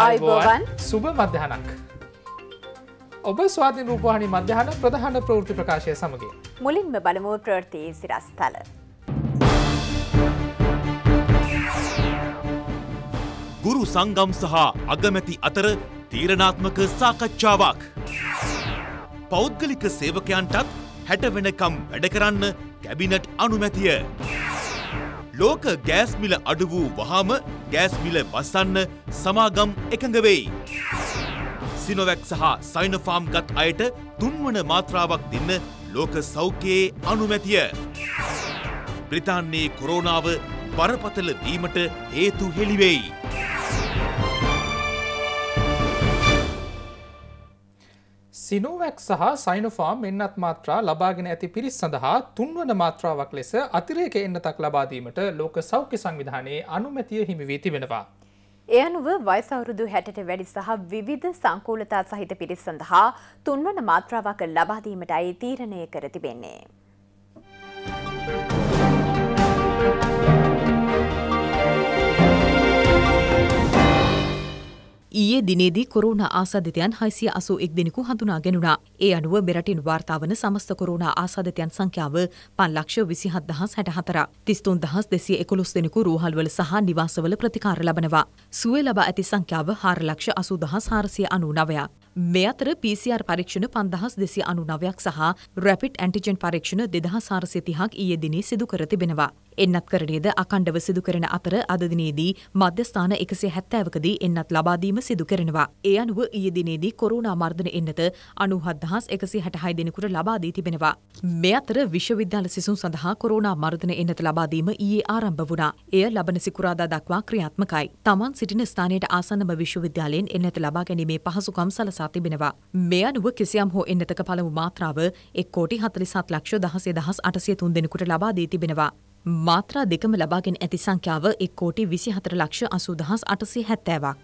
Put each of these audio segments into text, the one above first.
අයිබෝවන් සුභ මධ්‍යහනක්. ඔබ ස්වාධී රූපවාහනි මධ්‍යහන ප්‍රධාන ප්‍රවෘති ප්‍රකාශය සමගින්. මුලින්ම බලමුව ප්‍රවෘතියේ සිරස්ථල. ගුරු සංගම් සහ අගමැති අතර තීරණාත්මක සාකච්ඡාවක්. පෞද්ගලික සේවකයන්ටත් හැට වෙනකම් වැඩ කරන්න කැබිනට් අනුමැතිය. ලෝක ගෑස් මිල අඩු වූ වහාම ගෑස් මිල වසන්න සමාගම් එකඟ වෙයි. සිනොවැක් සහ සයිනෆාම් ගත් අයට තුන්වන මාත්‍රාවක් දෙන්න ලෝක සෞඛ්‍යයේ අනුමැතිය. බ්‍රිතාන්නේ කොරෝනාව බරපතල වීමට හේතු හෙළිවෙයි. සිනෝවැක් සහ සයිනොෆාම් එන්නත් මාත්‍රා ලබාගෙන ඇති පිරිස් සඳහා තුන්වන මාත්‍රාවක් ලෙස අතිරේක එන්නතක් ලබාදීමට ලෝක සෞඛ්‍ය සංවිධානයේ අනුමැතිය හිමිවී තිබෙනවා. එ අනුව වයිසවුරුදු හැටට වැඩි සහ විවිධ සංකූලතා සහිත පිරිස් සඳහා තුන්වන මාත්‍රාවක් ලබාදීමටයි තීරණය කර තිබෙන්නේ. ඊයේ දිනේදී කොරෝනා ආසාදිතයන් 681 දෙනෙකු හඳුනා ගැනුණා. ඒ අනුව මෙරටින් වාර්තා වන සමස්ත කොරෝනා ආසාදිතයන් සංඛ්‍යාව 5,27,64 33211 දෙනෙකු රෝහල්වල සහ නිවාසවල ප්‍රතිකාර ලබනවා. සුවය ලබා ඇති සංඛ්‍යාව 4,80,499ක්. මේ අතර PCR පරීක්ෂණ 5,299ක් සහ රැපිඩ් ඇන්ටිජන් පරීක්ෂණ 2,430ක් ඊයේ දිනේ සිදු කර තිබෙනවා. එන්නත් කරණයද අකණ්ඩව සිදු කරන අතර අද දිනේදී මධ්‍යස්ථාන 170කදී එන්නත් ලබා දීම සිදු කරනවා. ඒ අනුව ඊයේ දිනේදී කොරෝනා මර්ධන එන්නත 97166 දෙනෙකුට ලබා දී තිබෙනවා. මේ අතර විශ්වවිද්‍යාල සිසුන් සඳහා කොරෝනා මර්ධන එන්නත ලබා දීම ඊයේ ආරම්භ වුණා. එය ලබන සිකුරාදා දක්වා ක්‍රියාත්මකයි. Taman සිටින ස්ථානයට ආසන්නම විශ්වවිද්‍යාලයෙන් එන්නත ලබා ගැනීමේ පහසුකම් සලසා තිබෙනවා. මේ අනුව කිසියම් හෝ එන්නතක පළමු මාත්‍රාව 1 කෝටි 47 ලක්ෂ 17803 දෙනෙකුට ලබා දී තිබෙනවා. මාත්‍රා දෙකම ලබාගෙන ඇති සංඛ්‍යාව එක් කෝටි විසි හතර ලක්ෂ අසුදහස් අටසේ හැත්තෑවක්.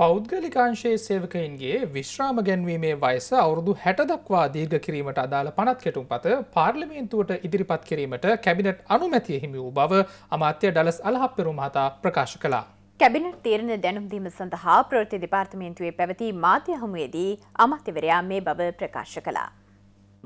පෞද්ගලිකාංශයේ සේවකයින්ගේ විශ්‍රාම ගැන්වීමේ වයස අවුරුදු හැට දක්වා දීර්ඝ කිරීමට අදාළ පනත් කෙටුම් පත පාර්ලිමේන්තුවට ඉදිරිපත් කිරීමට කැබිනට් අනුමැතිය හිමි වූ බව අමාත්‍ය ඩලස් අලහප්පෙරු මහතා ප්‍රකාශ කලා. කැබිනට් තීරණ දැනුම්දීම සඳහා ප්‍රෘති දෙපාර්තමේන්තුවේ පැවති මාධ්‍ය හමුවේදී අමාත්‍යවරයා මේ බව ප්‍රකාශ කළා.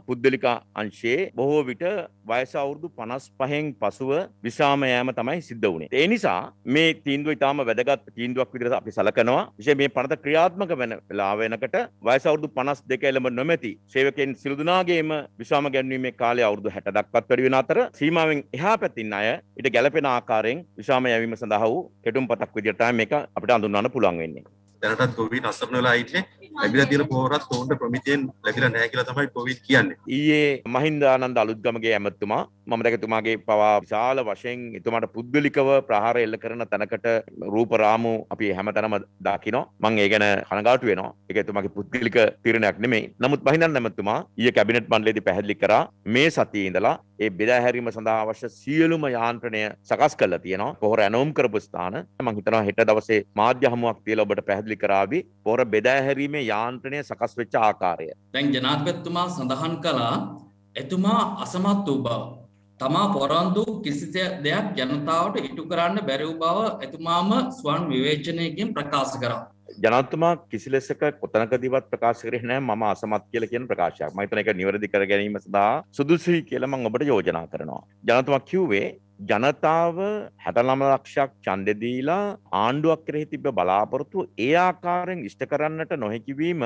පුද්ගලික අංශයේ බොහෝ විට වයස අවුරුදු 55න් පසුව විසාම යෑම තමයි සිද්ධ වුනේ. ඒ නිසා මේ තීන්දුව ඊටාම වැදගත් තීන්දුවක් විදිහට අපි සලකනවා. විශේෂයෙන් මේ පනත ක්‍රියාත්මක වෙන වෙලාව වෙනකොට වයස අවුරුදු 52 එළඹ නොමැති සේවකයන් සිළු දෙනාගේම විසාම ගැන්වීමේ කාලය අවුරුදු 60 දක්වත් වැඩි වෙන අතර සීමාවෙන් එහා පැත්තින් අය ඊට ගැළපෙන ආකාරයෙන් විසාම යැවීම සඳහා වූ කෙටුම්පතක් විදිහට තමයි මේක අපිට අඳුන්වන්න පුළුවන් වෙන්නේ. දැනටත් ගොවීන් අසරණ වෙලා හිටියේ ලැබිලා තියෙන පොහොරත් ඔවුන්ට ප්‍රමිතියෙන් ලැබිලා නැහැ කියලා තමයි කොවිඩ් කියන්නේ. ඊයේ මහින්දානන්ද අලුත්ගමගේ ඇමතුමා මම දැක තුමාගේ පවා විශාල වශයෙන් එතුමාට පුද්ගලිකව ප්‍රහාර එල්ල කරන තැනකට රූප රාමු අපි හැමතැනම දකිනවා. මම ඒ ගැන කනගාටු වෙනවා. ඒක එතුමාගේ පුද්ගලික තීරණයක් නෙමෙයි. නමුත් මහින්දානන්ද ඇමතුමා ඊයේ කැබිනට් මණ්ඩලයේදී පැහැදිලි කරා මේ සතියේ ඉඳලා ඒ බෙදා හැරීම සඳහා අවශ්‍ය සියලුම යාන්ත්‍රණය සකස් කරලා තියෙනවා. පොහොර ඇනවුම් කරපු ස්ථාන මම හිතනවා හෙට දවසේ මාධ්‍ය හමුවක් තියලා ඔබට පැහැදිලි කරાવી. පොහොර බෙදා හැරීමේ මේ යාන්ත්‍රණය සකස් වෙච්ච ආකාරය. දැන් ජනාධිපතිතුමා සඳහන් කළා එතුමා අසමත් වූ බව. තමා පොරොන්දු කිසි දෙයක් ජනතාවට ඉටු කරන්න බැරි වූ බව එතුමාම ස්වන් විවේචනයකින් ප්‍රකාශ කරා. ජනතුමා කිසි ලෙසක කොතනකදවත් ප්‍රකාශ කරේ නෑ මම අසමත් කියලා කියන ප්‍රකාශයක්. මම හිතන එක නිවැරදි කර ගැනීම සඳහා සුදුසුයි කියලා මම ඔබට යෝජනා කරනවා. ජනතුමා කිව්වේ ජනතාව හැටළම ලක්ෂයක් චන්දදීලා ආණ්ඩුවක් කරෙහි තිබ බලාපොරොතු ඒ ආකාරයෙන් ඉෂ්ට කරන්නට නොහැකිවීම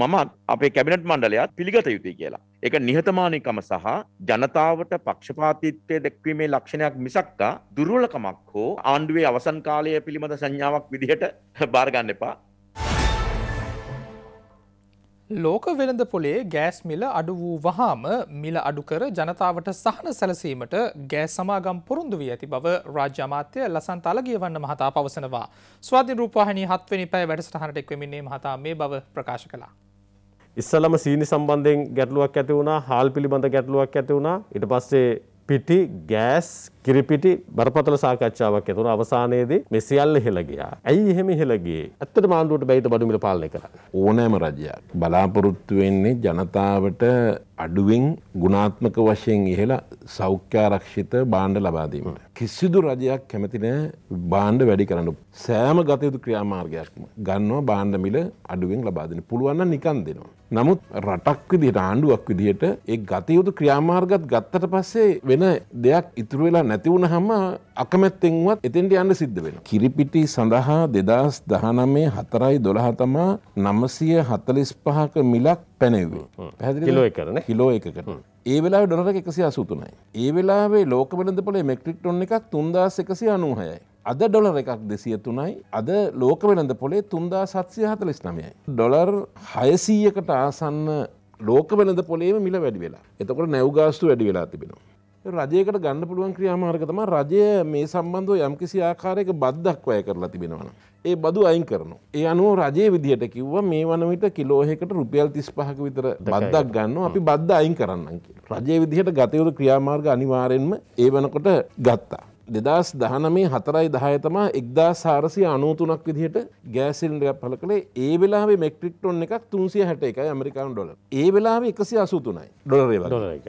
මමත් අපේ කැබිනට් මණ්ඩලයාත් පිළිගත යුතුයි කියලා. එක නිහතමානිකම සහ ජනතාවට පක්ෂපාතිත්වය දැක්වීමේ ලක්ෂණයක් මිසක්කා දුර්වලකමක් හෝ ආණ්ඩුවේ අවසන් කාලය පිළිබඳ සංඥාවක් විදිහට බාරගන්න එපා ලෝක වෙළඳ පොලේ ගෑස් මිල අඩු වූ වහාම මිල අඩුකර ජනතාවට සහන සැලසීමට ගෑස් සමාගම් පොරුන්දු වී ඇති බව රාජ්‍ය අමාත්‍ය ලසන්ත අලගියවන්න මහතා පවසනවා. ස්වාධීන් රූපවාහිනී හත්වෙනි පැය වැඩසටහනට එක්වෙමින්නේ මහතා මේ බව ප්‍රකාශ කළා. ඉස්සලම සීනි සම්බන්ධයෙන් ගැටලුවක් ඇති වුණා, හාල් පිළිබඳ ගැටලුවක් ඇති වුණා. ඊට පස්සේ පිටි ගෑස් කිරිපිටි බරපතල සාකච්ඡාවක් ඇතුණා. අවසානයේදී මේ සියල්ල හෙළ ගියා. ඇයි එහෙම හෙළ ගියේ? ඇත්තටම ආණ්ඩුවට බැයිද බඩු මිල පාලනය කරන්න. ඕනෑම රජයක් බලාපොරොත්තු වෙන්නේ ජනතාවට අඩුවෙන් ගුණාත්මක වශයෙන් ඉහළ සෞඛ්‍යාරක්ෂිත බාණ්ඩ ලබා දීමට. කිසිදු රජයක් කැමති නැහැ බාණ්ඩ වැඩි කරන්න. සෑම ගතයුතු ක්‍රියාමාර්ගයක්ම ගන්නවා බාණ්ඩ මිල අඩුවෙන් ලබා දෙන්න. පුළුවන් නම් නිකන් දෙනවා. නමුත් රටක් විදිහට ආණ්ඩුවක් විදිහට ඒ ගතයුතු ක්‍රියාමාර්ගත් ගත්තට පස්සේ වෙන දෙයක් ඉතුරු වෙලා නැති වුණහම අකමැත්තෙන්වත් එතෙන්ට යන්න සිද්ධ වෙන. කිරිපිටි සඳහා දෙදස් දහනමේ හතරයි දොළහතමා නමසය හතලිස් පහක මිලක් පැනෙවේ. පැදිලි කිලෝ එකරන කිලෝ එකකට. ඒ වෙලා ඩොලර එකසි අසුතුනයි. ඒ වෙලාවේ ලෝක වෙළඳ පොලේ මෙක්ට්‍රික් ටොන් එකක් තුන්දස් එකසි අනූහයයි. අද ඩොලර එකක් දෙසිය තුනයි අද ලෝක වෙළඳ පොලේ තුන්දා සත්සය හතලිස් නමයයි. ඩොලර් හයසීයකට ආසන්න ලෝක වෙළඳ පොලේම මිල වැඩි වෙලා එතකොට නැව්ගාස්තු වැඩි වෙලා තිබෙනවා. රජයකට ගන්න පුළුවන් ක්‍රියාමාර්ග තම රජය මේ සම්බන්ධව යම්කිසි ආකාරයක බද්දක් වැය කරලා තිබෙනවන. ඒ බදු අයින් කරනවා. ඒ අනුව රජයේ විදිහට කිව්ව මේ වනවිට කිලෝහෙකට රුපියල් තිස් පහක විතර බද්දක් ගන්න අපි බද්ද අයින් කරන්න කිය. රජයේ විදිහට ගතයුතු ක්‍රියාමාර්ග අනිවාරයෙන්ම ඒ වනකොට ගත්තා. දෙදස් දහනමේ හතරයි දහයතම එක්දා සාරසි අනූතුනක් විදිහට ගෑසිල්ඩයක් පල කළේ ඒ වෙලාව මෙක්ට්‍රික්ටොන් එකක් තුන්සිය හැට එකයි ඇමරිකාන් ඩොල ඒ වෙලාව එකසි අසුතුනයි ඩොලරේ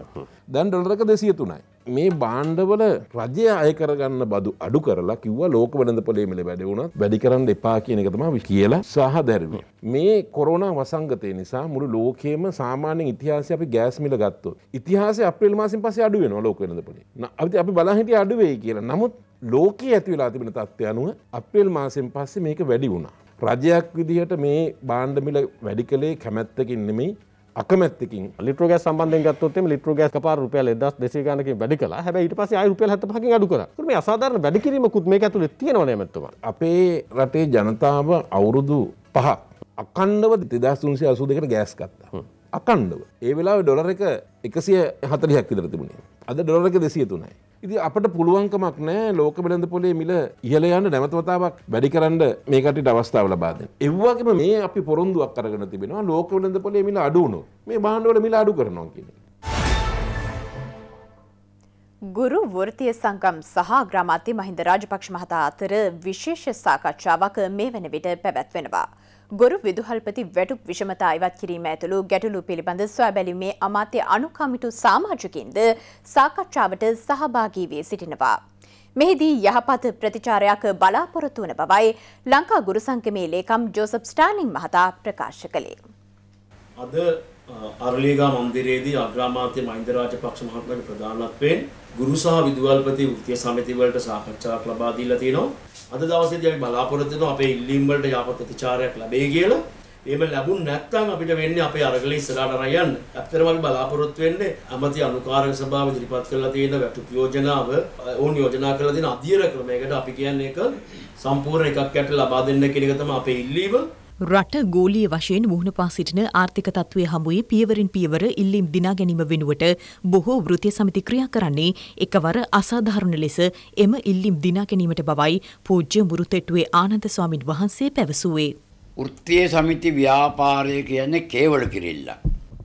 දැන් ඩොලරක දෙසිය තුනයි මේ බාණ්ඩවල රජය අයකරගන්න බදු අඩු කරලා කිව ලෝක වලඳ පොලේමල වැඩවුණත් වැඩි කරන්න එපා කියන එකතම කියලා සහ දැරව. මේ කොරන වසංගතය නිසා මුළු ලෝකයේම සාමාන්‍යෙන් ඉතිහාස අපි ගෑස්මිල ගත්තු. ඉතිහාස අප්‍රේල් මාසින් පස අඩුවෙන ලෝක වෙනද පොලේ අපි අපි බලාහිටිය අඩුවේ කියලා නමුත් ලෝකයේ ඇතිවෙලා තිබෙන තත්ත්ව අනුව අප්‍රේල් මාසෙන් පස්සේ මේක වැඩි වුණා. රජයක් විදිහට මේ බාණ්ඩමිල වැඩි කළේ කැමැත්තකින් නෙමෙයි අකමැත්තකින් ලිටරෝගෑ සම්බන්ධයෙන් ගත්තොත් එමේ ලිටරෝගෑ කපාර රුපියල් 1200 ගණනකින් වැඩි කළා. හැබැයි ඊට පස්සේ ආයෙ රුපියල් 75කින් අඩු කරා. මේ අසාධාරණ වැඩි කිරීමකුත් මේක ඇතුලේ තියෙනව නෑ මැත්තම. අපේ රටේ ජනතාව අවුරුදු 5ක් අකණ්ඩව 2382කට ගෑස් ගත්තා. අකණ්ඩව. ඒ වෙලාවේ ඩොලර් එක 140ක් විතර තිබුණේ. අද ඩොලර් එක 203යි. ඉති අපට පුළුවන්කමක් නෑ ලෝක බැලඳ පොලේ මිල ඉහල යන්න නැමතවතාවක් වැඩි කරන්න මේකට අවස්ථාව ලබාද. එව්වාගේම මේ අපි පොරොන්දුවක් කරගන තිබෙනවා ලෝක වෙලඳ පොලේ මිල අඩුුණු මේ බාණ්ඩුවල මිල අඩු කරනවා කියන්නේ. ගුරු වෘතිය සංගම් සහ ග්‍රාමාත්‍ය මහින්ද රාජපක්ෂ මහතා අතර විශේෂ සාකච්ඡාවක් මේ වන විට පැවැත්වෙනවා. ගොරු විදුහල්පති වැටුප් විෂමතා ඉවත් කිරීම ඇතුළු ගැටලු පිළිබඳ සොයාබැලීමේ අමාත්‍ය අනුකමිටු සාමාජිකින්ද සාකච්ඡාවට සහභාගී වී සිටිනවා. මෙහිදී යහපත් ප්‍රතිචාරයක් බලාපොරොත්තු වන බවයි ලංකා ගුරු සංගමේ ලේකම් ජෝසප් ස්ටාලින් මහතා ප්‍රකාශ කළේ. අද අරලියගා මන්දිරයේදී අග්‍රාමාත්‍ය මහින්ද රාජපක්ෂ මහත්මයාගේ ප්‍රධානත්වයෙන් ගුරු සහ විදුහල්පති වෘත්තීය සමිති වලට සාකච්ඡාවක් ලබා දීලා තිනවා. අද දවසේදී අපි බලාපොරොත්තු වෙනවා අපේ ඉල්ලීම් වලට යාපත් ප්‍රතිචාරයක් ලැබෙයි කියලා. එහෙම ලැබුණ නැත්නම් අපිට වෙන්නේ අපේ අරගලේ ඉස්සරහට අරන් යන්න. ඇත්තටම අපි බලාපොරොත්තු වෙන්නේ අමති අනුකාරක සභාව ඉදිරිපත් කරලා තියෙන වැටුප් යෝජනාව ඕන් යෝජනා කරලා තියෙන අධිර ක්‍රමයකට අපි කියන්නේ එක සම්පූර්ණ එකක් යට ලබා දෙන්න කියන එක තමයි අපේ ඉල්ලීම. රට ගෝලීය වශයෙන් මුහුණ පා සිටින ආර්ථික තත්ත්වය හමුවේ පියවරින් පියවර ඉල්ලීම් දිනා ගැනීම වෙනුවට බොහෝ වෘත්තීය සමිති ක්‍රියා කරන්නේ එකවර අසාධාරණ ලෙස එම ඉල්ලීම් දිනා ගැනීමට බවයි පූජ්‍ය මුරුතෙට්ටුවේ ආනන්ද ස්වාමින් වහන්සේ පැවසුවේ. වෘත්තීය සමිති ව්‍යාපාරය කියන්නේ කේවල කිරිල්ල.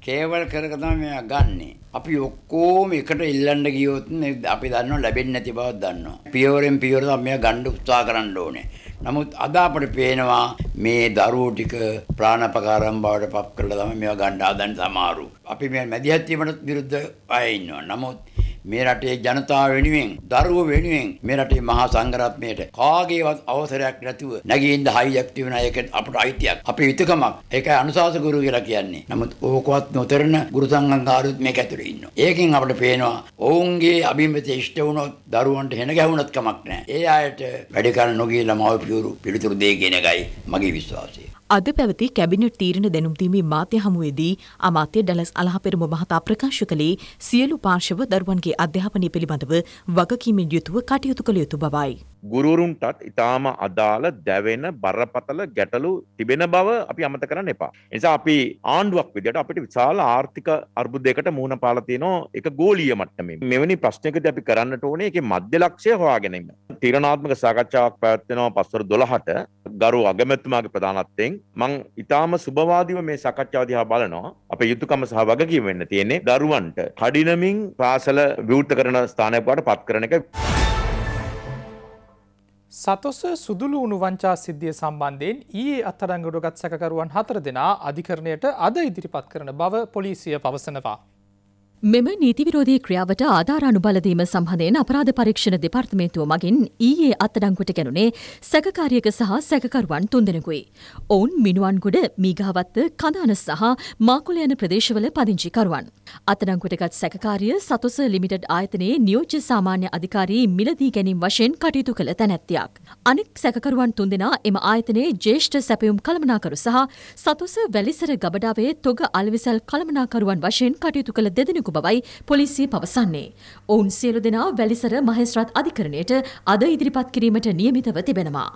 කේවල කරක තමයි මෙයා ගන්නෙ. අපි ඔක්කොම එකට ඉල්ලන්න ගියොත් අපි දන්නව ලැබෙන්නේ නැති බවක් දන්නවා. පියවරෙන් පියවර තමයි මෙයා ගන්න උත්සාහ කරන්න ඕනේ. නමුත් අද අපට පේනවා මේ දරුවෝ ටික ප්‍රාණපකාරම් බවට පත් කරලා තමයි මේවා ගන්න හදන සමහරු. අපි මේ මැදිහත් වීමට විරුද්ධ අය ඉන්නවා. නමුත් මේ රටේ ජනතාව වෙනුවෙන් දරුවෝ වෙනුවෙන් මේ රටේ මහා සංඝරත්නයට කාගේවත් අවසරයක් නැතුව නැගින්න හයියක් තිබුණ අයක අපට අයිතියක් අපේ යුතුයකමක් ඒකයි අනුශාසක ගුරු කියලා කියන්නේ නමුත් ඕකවත් නොතරන ගුරු සංඝංකාරුත් මේක ඇතුලේ ඉන්නවා ඒකෙන් අපිට පේනවා ඔවුන්ගේ අභිමතය ඉෂ්ට වුණොත් දරුවන්ට හෙන ගැහුණත් කමක් නැහැ ඒ අයට වැඩ කරන නොගියලා මාව පිළිතුරු දෙයි කියන එකයි මගේ විශ්වාසය අද පැවති කැබිනට් තීරණ දැනුම්දීමේ මාධ්‍ය හමුවේදී අමාත්‍ය ඩලස් අලහපෙරම මහතා ප්‍රකාශ කළේ සියලු පාර්ශව දරුවන්ගේ අධ්‍යාපනය පිළිබඳව වගකීමෙන් යුතුව කටයුතු කළ යුතු බවයි. ගුරුරුන්ටත් ඉතාම අදාළ දැවෙන බරපතල ගැටලු තිබෙන බව අපි අමත කරන්න එපා. නිසා අපි ආණ්ඩුවක් විදිහට අපිට විශාල ආර්ථික අර්බුදයකට මුහුණ පාලා තියෙනවා ඒක ගෝලීය මට්ටමේ. මෙවැනි ප්‍රශ්නයකදී අපි කරන්නට ඕනේ ඒකේ මධ්‍ය ලක්ෂ්‍ය හොයාගෙන ඉන්න. තීරණාත්මක සාකච්ඡාවක් පැවැත්වෙනවා පස්වර 12ට ගරු අගමැතිතුමාගේ ප්‍රධානත්වයෙන් මම ඉතාම සුබවාදීව මේ සාකච්ඡාව දිහා බලනවා. අපේ යුතුයකම සහ වගකීම වෙන්න තියෙන්නේ දරුවන්ට කඩිනමින් පාසල විවෘත කරන ස්ථානයක් බවට පත් කරන එක. සතොස සුදුළු උණු වංචා සිද්ධිය සම්බන්ධයෙන් ඊයේ අත්තරංගුවට ගත් සැකකරුවන් හතර දෙනා අධිකරණයට අද ඉදිරිපත් කරන බව පොලිසිය පවසනවා. මෙම නීතිවිරෝධී ක්‍රියාවට ආධාර අනුබලදීම සම්බන්ධයෙන් අපරාධ පරීක්ෂණ දෙපාර්තමේන්තුව මගින් ඊයේ අත්අඩංගුවට ගැනුනේ සැකකාරියක සහ සැකකරුවන් තුන්දෙනෙකුයි. ඔවුන් මිනුවන්ගොඩ මීගහවත්ත කඳාන සහ මාකුල යන ප්‍රදේශවල පදිංචිකරුවන්. අතනංකුටගත් සැකකාරිය සතුස ලිමිටඩ් ආයතනයේ නියෝජ්‍ය සාමාන්‍ය අධිකාරී මිලදී ගැනීම් වශයෙන් කටයුතු කළ තැනැත්තියක්. අනෙක් සැකකරුවන් තුන්දෙනා එම ආයතනයේ ජේෂ්ඨ සැපයුම් කළමනාකරු සහ සතුස වැලිසර ගබඩාවේ තොග අල්විසල් කළමනාකරුවන් වශයෙන් කටයුතු කළ දෙදෙනෙකු බවයි පොලිසිය පවසන්නේ. ඔවුන් සියලු දෙනා වැලිසර මහෙස්රත් අධිකරණයට අද ඉදිරිපත් කිරීමට නියමිතව තිබෙනවා.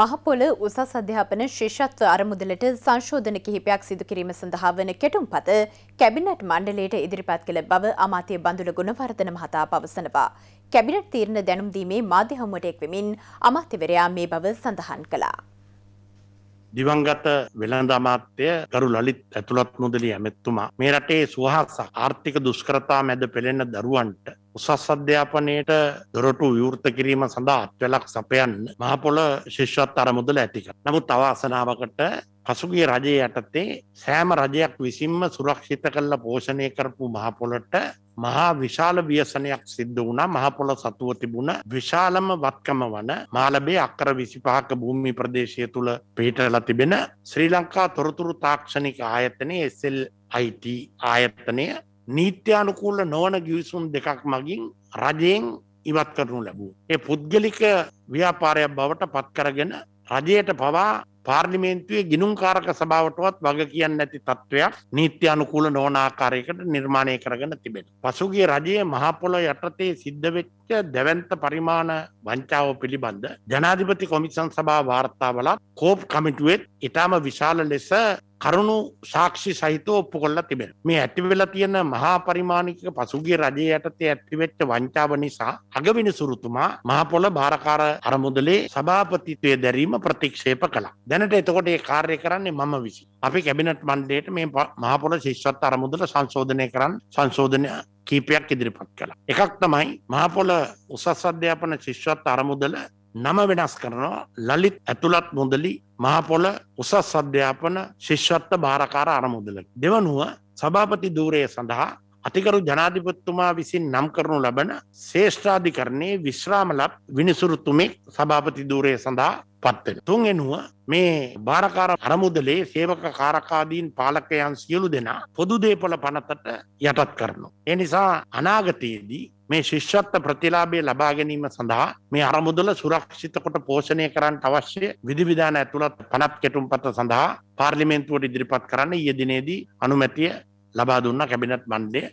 මහපොළ උසස් අධ්‍යාපන ශිෂ්‍යත්ව අරමුදලට සංශෝධන කිහිපයක් සිදු කිරීම සඳහා වන කෙටුම්පත කැබිනට් මණ්ඩලයට ඉදිරිපත් කළ බව අමාත්‍ය බඳුල ගුණවර්ධන මහතා පවසනවා. කැබිනට් තීරණ දැනුම් දීමේ මාධ්‍ය හමුවට එක්වෙමින් අමාත්‍යවරයා මේ බව සඳහන් කළා. දිවංගත වෙළඳ අමාත්‍ය ගරු ලලිත් ඇතුළත් මුදලි ඇමැත්තුමා මේ රටේ සුවහස ආර්ථික දුෂ්කරතා මැද පෙළෙන දරුවන්ට උසස් අධ්‍යාපනයට දොරටු විවෘත කිරීම සඳහා අත්වැලක් සපයන්න මහපොළ ශිෂ්‍යත් අරමුදල ඇතික. නමුත් අවාසනාවකට පසුගේ රජය යටතේ සෑම රජයක් විසින්ම සුරක්ෂිත කල්ල පෝෂණය කරපු මහපොලට මහා විශාල වියසනයක් සිද්ධ වුණා මහපොළ සතුව තිබුණ විශාලම වත්කම වන මාලබේ අක්කර විසිපහක භූමි ප්‍රදේශය තුළ පිහිටලා තිබෙන ශ්‍රී ලංකා තොරතුරු තාක්ෂණික ආයතනය SLIT ආයතනය නීත්‍යානුකූල නොවන ගිවිසුම් දෙකක් මගින් රජයෙන් ඉවත් කරනු ලැබූ. ඒ පුද්ගලික ව්‍යාපාරයක් බවට පත්කරගෙන රජයට පවා පාර්ලිමේන්තුවේ ගිනුම්කාරක සභාවටවත් වග කියන්න ඇති තත්ත්වයක් නීත්‍ය අනුකූල නෝනාකාරයකට නිර්මාණය කරගෙන තිබෙන. පසුගේ රජයේ මහපොලො යටතේ සිද්ධවෙච්ච දැවන්ත පරිමාණ වංචාව පිළිබඳ ජනාධිපති කොමිසන් සභා වාර්තාවලත් කෝප් කමිටුවත් ඉතාම විශාල ලෙස කරුණු සාක්ෂි සහිත ඔප්පු කොල්ලා තිබෙන මේ ඇතිවෙලා තියෙන මහා පරිමාණික පසුගේ රජය යටතේ ඇතිවෙච්ච වංචාව නිසා අගවිනි සුරුතුමා මහපොළ භාරකාර අරමුදලේ සභාපතිත්වය දැරීම ප්‍රතික්ෂේප කළා දැනට එතකොට ඒ කාර්ය කරන්නේ මම විසි අපි කැබිනට් මණ්ඩේට මේ මහපොළ ශිෂ්වත් අරමුදල සංශෝධනය කරන්න සංශෝධනය කීපයක් ඉදිරිපත් කළ එකක් තමයි මහපොළ උසස් අධ්‍යාපන ශිෂ්වත් අරමුදල නම වෙනස් කරනවා ලලිත් ඇතුළත් මුදලි මහපොල උසස් අධ්‍යාපන ශිෂ්වත්ත භාරකාර අරමුදල. දෙවනුව සභාපති දූරය සඳහා අතිකරු ජනාධිපත්තුමා විසින් නම් කරනු ලබන ශේෂ්ඨාධිකරණයේ විශ්‍රාමලත් විනිසුරුතුමෙක් සභාපති දූරය සඳහා පත්වෙන. තුන් එනුව මේ භාරකාර හරමුදලේ සේවක කාරකාදීන් පාලකයන් සියලු දෙනා පොදු දේපොල පනතට යටත් කරනු. එනිසා අනාගතයේදී මේ ශිෂ්‍යත්ව ප්‍රතිලාභය ලබා ගැනීම සඳහා මේ අරමුදල සුරක්ෂිත කොට පෝෂණය කරන්න අවශ්‍ය විධිවිධාන ඇතුළත් පනත් කෙටුම්පත සඳහා පාර්ලිමේන්තුවට ඉදිරිපත් කරන්න ඊයේ දිනේදී අනුමැතිය ලබා දුන්න කැබිනට් මණ්ඩලය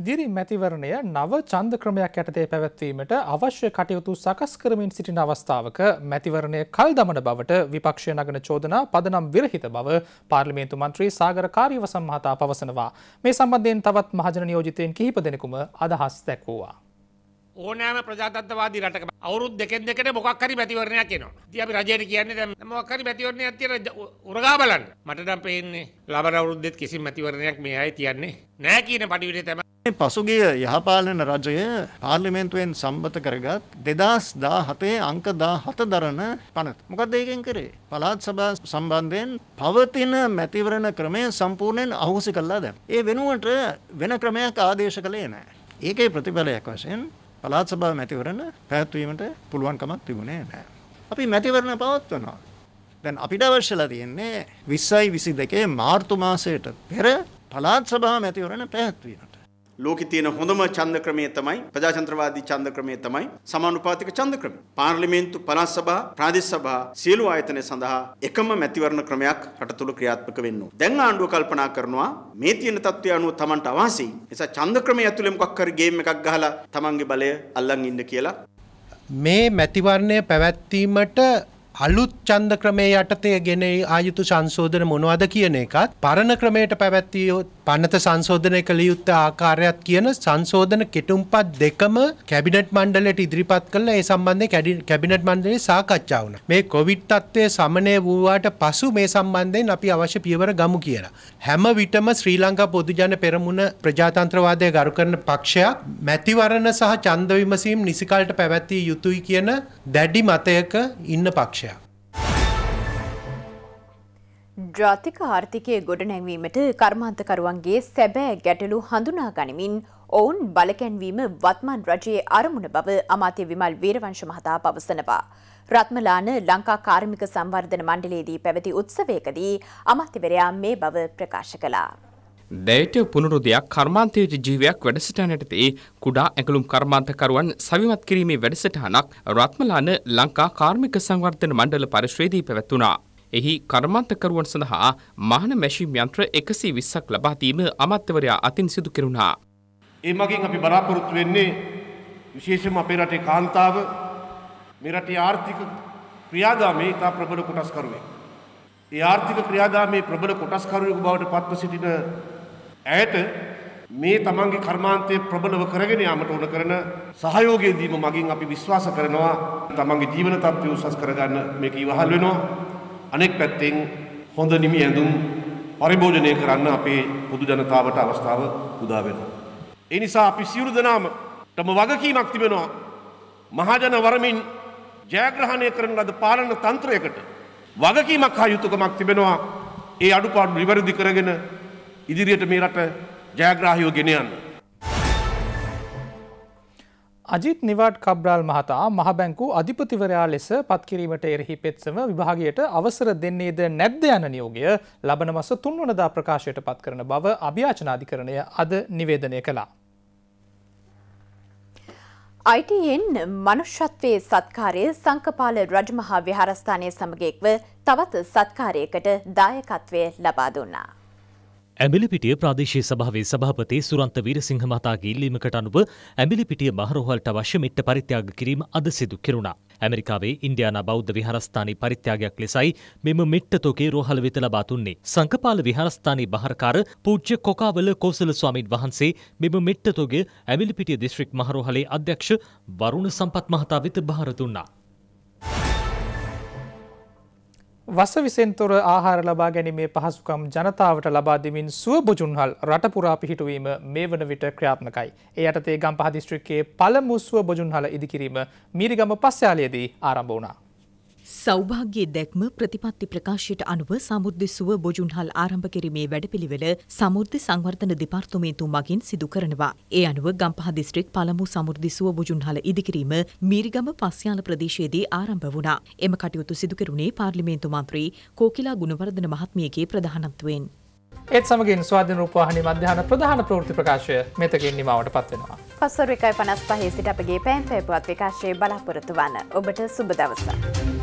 ඉදිරි මැතිවරණය නව චන්ද ක්‍රමයක් යටතේ පැවැත්වීමට අවශ්‍ය කටයුතු සකස් කරමින් සිටින අවස්ථාවක මැතිවරණය කල් දමන බවට විපක්ෂය නගන චෝදනා පදනම් විරහිත බව පාර්ලිමේන්තු මන්ත්‍රී සාගර කාරීව සම්හතා පවසනවා. මේ සම්බන්ධයෙන් තවත් මහජන නියෝජිතයෙන් කිහිප දෙනෙකුම අදහස් දැක්වූවා. ඕනෑම ප්‍රජාතන්තවාදී රටක අවුරුදු දෙකෙන් දෙකට මොකක් හරි මැතිවරණයක් එනවා. ඉතින් අපි රජයට කියන්නේ දැන් මොකක් හරි මැතිවරණයක් තියෙන උරගා බලන්න. මට නම් පේන්නේ ලබන අවුරුද්දෙත් කිසිම මැතිවරණයක් මේ ආයේ තියන්නේ නැහැ කියන පරිවිඩේ තමයි පසුගිය යහපාලන රජය පාර්ලිමේන්තුවෙන් සම්බත කරගත් දෙදස් දා හතේ අංක දා හත දරන පනත. මොකක්ද ඒකෙන් කරේ. පලාත් සභා සම්බන්ධයෙන් පවතින මැතිවරණ ක්‍රමය සම්පූර්ණයෙන් අහුසි කල්ලා දැම්. ඒ වෙනුවට වෙන ක්‍රමයක් ආදේශ කළේ නෑ. ඒකේ ප්‍රතිඵලයක් වශයෙන් පලාත් සභා මැතිවරණ පැත්වීමට පුළුවන්කමක් තිබුණේ නෑ. අපි මැතිවරණ පවත්වනවා. දැන් අපිට අවශ්‍යලා තියෙන්නේ විස්සයි විසි දෙකේ මාර්තු මාසයට පෙර පලාත් සභා මැතිවරණ පැත්වීමට. ලෝකෙ තියෙන හොඳම ඡන්ද ක්‍රමය තමයි ප්‍රජාතන්ත්‍රවාදී ඡන්ද ක්‍රමය තමයි සමානුපාතික ඡන්ද ක්‍රමය. පාර්ලිමේන්තු පළාත් සභා, ප්‍රාදේශ සභා සියලු ආයතන සඳහා එකම මැතිවරණ ක්‍රමයක් රට තුල ක්‍රියාත්මක වෙන්න ඕන. දැන් ආණ්ඩුව කල්පනා කරනවා මේ තියෙන තත්ත්වය අනුව Tamanට අවශ්‍යයි. නිසා ඡන්ද ක්‍රමය ඇතුලේ මොකක් හරි ගේම් එකක් ගහලා Tamanගේ බලය අල්ලන් ඉන්න කියලා මේ මැතිවරණය පැවැත්වීමට අලුත් ඡන්ද ක්‍රමයේ යටතේ ගෙනේ ආයුතු සංශෝධන මොනවද කියන එකත් පරණ ක්‍රමයට පැවැත්විය පනත සංශෝධනය කළ යුත්තේ ආකාරයත් කියන සංශෝධන කෙටුම්පත් දෙකම කැබිනට් මණ්ඩලයට ඉදිරිපත් කළා ඒ සම්බන්ධයෙන් කැබිනට් මණ්ඩලයේ සාකච්ඡා වුණා. මේ කොවිඩ් තත්ත්වය සමනය වූවාට පසු මේ සම්බන්ධයෙන් අපි අවශ්‍ය පියවර ගමු කියලා. හැම විටම ශ්‍රී ලංකා පොදුජන පෙරමුණ ප්‍රජාතන්ත්‍රවාදය ගරු කරන පක්ෂයක් මැතිවරණ සහ ඡන්ද විමසීම් නිසිකල්ට පැවැත්විය යුතුයි කියන දැඩි මතයක ඉන්න පක්ෂයක්. ජාතික ආර්ථිකය ගොඩනැවීමට කර්මාන්තකරුවන්ගේ සැබෑ ගැටලු හඳුනා ගනිමින් ඔවුන් බලකැන්වීම වත්මන් රජයේ අරමුණ බව අමාත්‍ය විමල් වීරවංශ මහතා පවසනවා. රත්මලාන ලංකා කාර්මික සංවර්ධන මණ්ඩලයේදී පැවති උත්සවයකදී අමාත්‍යවරයා මේ බව ප්‍රකාශ කළා. දැයට පුනරුදයක් කර්මාන්තයුජ ජීවයක් වැඩසටනටතේ කුඩා ඇකළුම් කර්මාන්තකරුවන් සවිමත් කිරීමේ වැඩසටහනක් රත්මලාන ලංකා කාර්මික සංවර්ධන මණ්ඩල පරිශ්වේදී පැවැත්වුණා. එහි කර්මන්තකරුවන් සඳහා මහන මැෂීම් යන්ත්‍ර එකසි විස්සක් ලබාදීම අමත්‍යවරයා අතින් සිදු කෙරුණා. ඒ මගින් අපි බලාපොරොත්තු වෙන්නේ විශේෂම අපේ රටේ කාන්තාව මෙරටේ ආර්ථික ක්‍රියාදාමේ ඉතා ප්‍රබල කොටස්කරුවෙක්. ඒ ආර්ථික ක්‍රියාදාමේ ප්‍රබල කොටස්කරුවෙකු බවට පත්ව සිටින ඇයට මේ තමන්ගේ කර්මාන්තය ප්‍රබලව කරගෙන යාමට ඕන කරන සහයෝගය දීම මගින් අපි විශ්වාස කරනවා තමන්ගේ ජීවන තත්ත්වය උසස් කරගන්න මේක ඉවහල් වෙනවා අනෙක් පැත්තෙන් හොඳ නිමි ඇඳුම් පරිභෝජනය කරන්න අපේ පොදු ජනතාවට අවස්ථාව උදා වෙනවා. ඒ නිසා අපි සියලු දෙනාමටම වගකීමක් තිබෙනවා මහජන වරමින් ජයග්‍රහණය කරන ලද පාලන තන්ත්‍රයකට වගකීමක් හා යුතුකමක් තිබෙනවා ඒ අඩුපාඩු නිවැරදි කරගෙන ඉදිරියට මේ රට ජයග්‍රාහියෝ ගෙන යන්න. අජිත් නිවාඩ් කබ්්‍රාල් මහතා මහබැංකු අධිපතිවරයා ලෙස පත්කිරීමට එරෙහි පෙත්සම විභාගයට අවසර දෙන්නේද නැද්ද යන නියෝගය ලබන මස තුන්වනදා ප්‍රකාශයට පත් කරන බව අභ්‍යාචනාධිකරණය අද නිවේදනය කළා. අයිටයෙන් මනුෂ්‍යත්වයේ සත්කාරය සංකපාල රජමහා විහාරස්ථානය සමගෙක්ව තවත් සත්කාරයකට දායකත්වය ලබා දුන්නා. ඇඹිලිපිටිය ප්‍රාදේශීය සභාවේ සභාපති සුරන්ත වීරසිංහ මහතාගේ ඉල්ලීමකට අනුව ඇඹිලිපිටිය බහරෝහලට අවශ්‍ය මිට්ට පරිත්‍යාග කිරීම අද සිදු කෙරුණා. ඇමරිකාවේ ඉන්ඩියානා බෞද්ධ විහාරස්ථානයේ පරිත්‍යාගයක් ලෙසයි මෙම මිට්ට තොකේ රෝහල වෙත ලබා දුන්නේ. සංකපාල විහාරස්ථානයේ බහරකාර පූජ්‍ය කොකාවල කෝසල ස්වාමීන් වහන්සේ මෙම මිට්ට තොගේ ඇඹිලිපිටිය දිස්ත්‍රික් මහරෝහලේ අධ්‍යක්ෂ වරුණ සම්පත් මහතා වෙත බහර දුන්නා. වස විසෙන්තොර ආහාර ලබා ගැනීමේ පහසුකම් ජනතාවට ලබා දෙමින් සුවබොජුන්හල් රට පුරා පිහිටුවීම මේ වන විට ක්‍රියාත්මකයි. ඒ යටතේ ගම්පහ දිස්ත්‍රික්කයේ පළමු සුවබොජුන්හල ඉදිකිරීම මීරිගම පස්යාලයේදී ආරම්භ වුණා. සෞභාග්‍ය දැක්ම ප්‍රතිපත්ති ප්‍රකාශයට අනුව සමුද්දි සුව බොජුන්හල් ආරම්භ කිරීමේ වැඩපිළිවෙල සමුද්දි සංවර්ධන දෙපාර්තමේන්තු මගින් සිදු කරනවා. ඒ අනුව ගම්පහ දිස්ත්‍රික් පළමු සමුද්දි සුව බොජුන්හල ඉදිකිරීම මීරිගම පස්යාල ප්‍රදේශයේදී ආරම්භ වුණා. එම කටයුතු සිදු කෙරුණේ පාර්ලිමේන්තු මන්ත්‍රී කෝකිලා ගුණවර්ධන මහත්මියගේ ප්‍රධානත්වයෙන්. ඒත් සමගින් ස්වාධීන රූපවාහිනී මධ්‍යහන ප්‍රධාන ප්‍රවෘත්ති ප්‍රකාශය මෙතකින් නිමවට පත්වෙනවා. පස්වර එකයි පනස් පහේ සිට අපගේ පෑන් පැපුවත් විකාශයේ බලාපොරොත්තු වන්න ඔබට සුබ දවසක්.